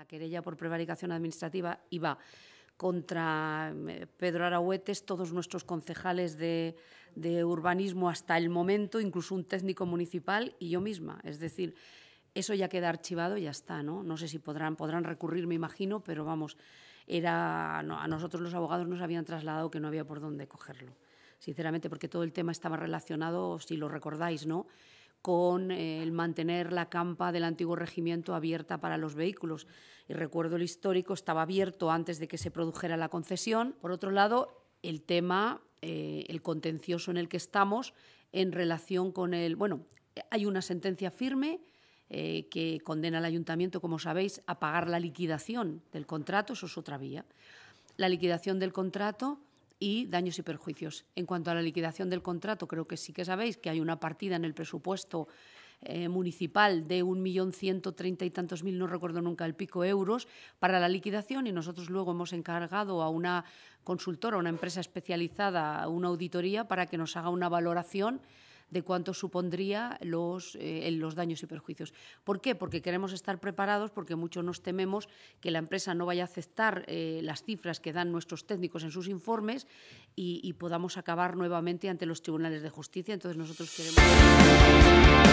La querella por prevaricación administrativa iba contra eh, Pedro Arahuetes, todos nuestros concejales de, urbanismo hasta el momento, incluso un técnico municipal y yo misma. Es decir, eso ya queda archivado y ya está, ¿no? No sé si podrán, recurrir, me imagino, pero vamos, era, a nosotros los abogados nos habían trasladado que no había por dónde cogerlo, sinceramente, porque todo el tema estaba relacionado, si lo recordáis, ¿no? con el mantener la campa del antiguo regimiento abierta para los vehículos. Y recuerdo el histórico, estaba abierto antes de que se produjera la concesión. Por otro lado, el tema, eh, el contencioso en el que estamos en relación con el... Bueno, hay una sentencia firme eh, que condena al ayuntamiento, como sabéis, a pagar la liquidación del contrato, eso es otra vía. La liquidación del contrato y daños y perjuicios. En cuanto a la liquidación del contrato, creo que sí que sabéis que hay una partida en el presupuesto eh, municipal de ciento treinta y tantos mil, no recuerdo nunca el pico, euros para la liquidación y nosotros luego hemos encargado a una consultora, a una empresa especializada, una auditoría para que nos haga una valoración de cuánto supondría los, eh, los daños y perjuicios. ¿Por qué? Porque queremos estar preparados, porque muchos nos tememos que la empresa no vaya a aceptar eh, las cifras que dan nuestros técnicos en sus informes y, y podamos acabar nuevamente ante los tribunales de justicia. Entonces nosotros queremos...